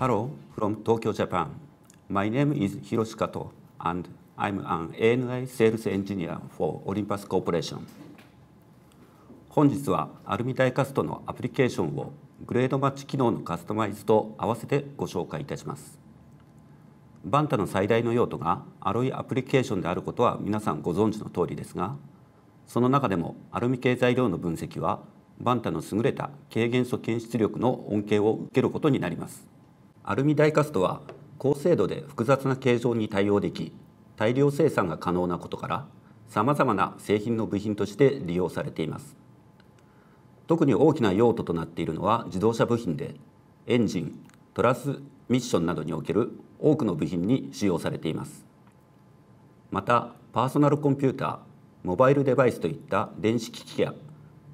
Hello from Tokyo, Japan. My name is Hiroshi Kato, and I'm an ANI Sales Engineer for Olympus Corporation. 本日はアルミダイカストのアプリケーションをグレードマッチ機能のカスタマイズと合わせてご紹介いたします。バンタの最大の用途がアロイアプリケーションであることは皆さんご存知の通りですが、その中でもアルミ系材料の分析はバンタの優れた軽元素検出力の恩恵を受けることになります。アルミダイカストは高精度で複雑な形状に対応でき大量生産が可能なことからさまざまな製品の部品として利用されています特に大きな用途となっているのは自動車部品でエンジントラスミッションなどにおける多くの部品に使用されていますまたパーソナルコンピューターモバイルデバイスといった電子機器や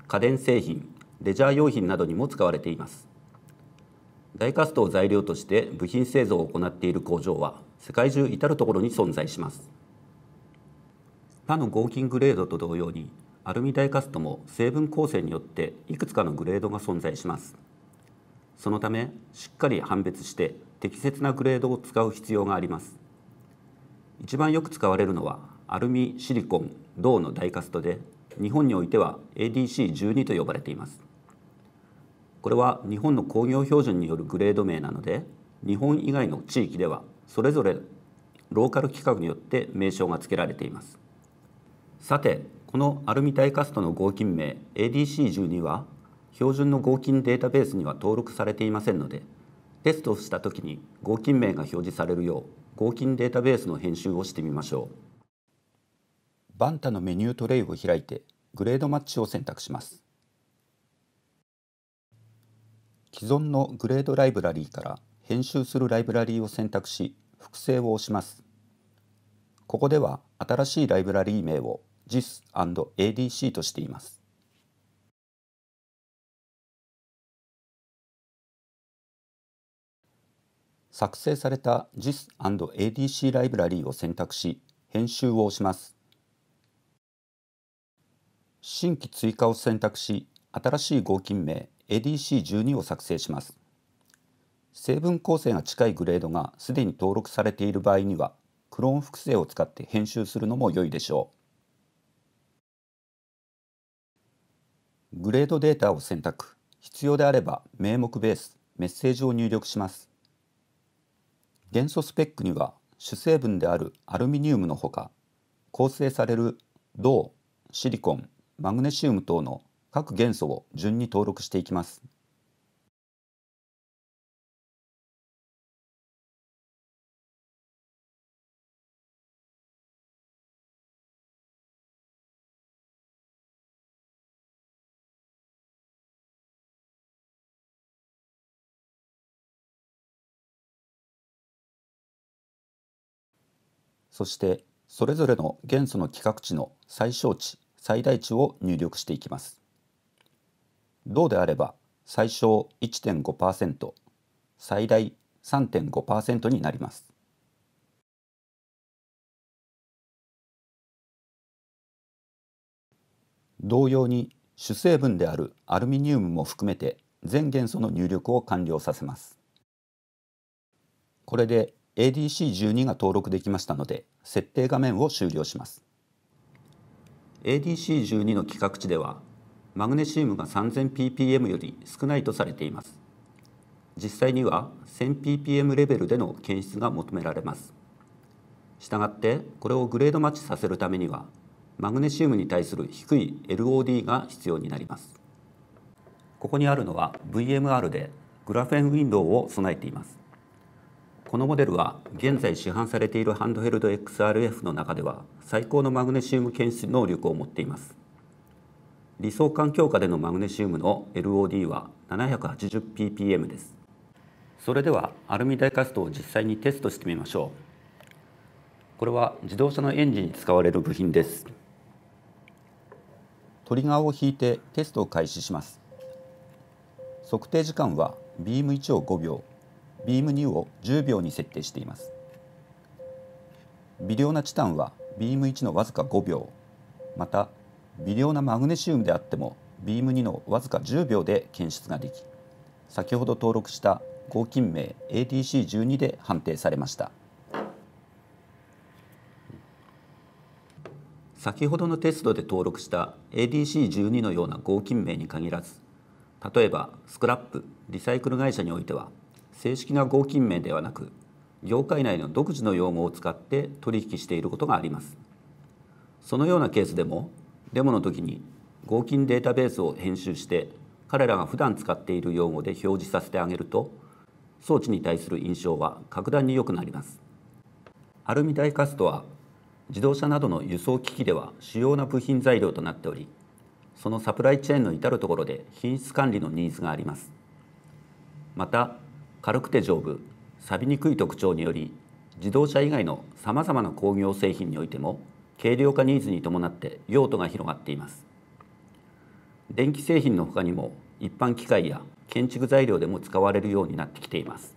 家電製品レジャー用品などにも使われていますダイカストを材料として部品製造を行っている工場は世界中至る所に存在します他の合金グレードと同様にアルミダイカストも成分構成によっていくつかのグレードが存在しますそのためしっかり判別して適切なグレードを使う必要があります一番よく使われるのはアルミシリコン銅のダイカストで日本においては ADC12 と呼ばれていますこれは日本の工業標準によるグレード名なので日本以外の地域ではそれぞれローカル規格によって名称が付けられていますさてこのアルミタイカストの合金名 ADC12 は標準の合金データベースには登録されていませんのでテストをした時に合金名が表示されるよう合金データベースの編集をしてみましょうバンタのメニュートレイを開いてグレードマッチを選択します既存のグレードライブラリーから編集するライブラリーを選択し複製を押します。ここでは新しいライブラリー名を JIS&ADC としています。作成された JIS&ADC ライブラリーを選択し編集を押します。新規追加を選択し新しい合金名 ADC12 を作成します成分構成が近いグレードがすでに登録されている場合にはクローン複製を使って編集するのも良いでしょうグレードデータを選択必要であれば名目ベースメッセージを入力します元素スペックには主成分であるアルミニウムのほか構成される銅シリコンマグネシウム等の各元素を順に登録していきます。そしてそれぞれの元素の規格値の最小値最大値を入力していきます。どうであれば最小1.5%最大3.5%になります。同様に主成分であるアルミニウムも含めて全元素の入力を完了させます。これで ADC12 が登録できましたので設定画面を終了します。ADC12 の規格値ではマグネシウムが 3000ppm より少ないとされています実際には 1000ppm レベルでの検出が求められますしたがってこれをグレードマッチさせるためにはマグネシウムに対する低い LOD が必要になりますここにあるのは VMR でグラフェンウィンドウを備えていますこのモデルは現在市販されているハンドヘルド XRF の中では最高のマグネシウム検出能力を持っています理想環境下でのマグネシウムの LOD は 780ppm ですそれではアルミ大カストを実際にテストしてみましょうこれは自動車のエンジンに使われる部品ですトリガーを引いてテストを開始します測定時間はビーム1を5秒ビーム2を10秒に設定しています微量なチタンはビーム1のわずか5秒また微量なマグネシウムであってもビーム2のわずか10秒で検出ができ先ほど登録した合金名 ATC12 で判定されました先ほどのテストで登録した ADC12 のような合金名に限らず例えばスクラップリサイクル会社においては正式な合金名ではなく業界内の独自の用語を使って取引していることがありますそのようなケースでもデモの時に合金データベースを編集して彼らが普段使っている用語で表示させてあげると装置に対する印象は格段に良くなりますアルミダイカストは自動車などの輸送機器では主要な部品材料となっておりそのサプライチェーンの至るところで品質管理のニーズがありますまた軽くて丈夫錆びにくい特徴により自動車以外のさまざまな工業製品においても軽量化ニーズに伴って用途が広がっています電気製品のほかにも一般機械や建築材料でも使われるようになってきています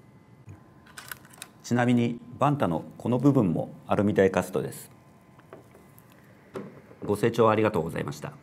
ちなみにバンタのこの部分もアルミダイカストですご清聴ありがとうございました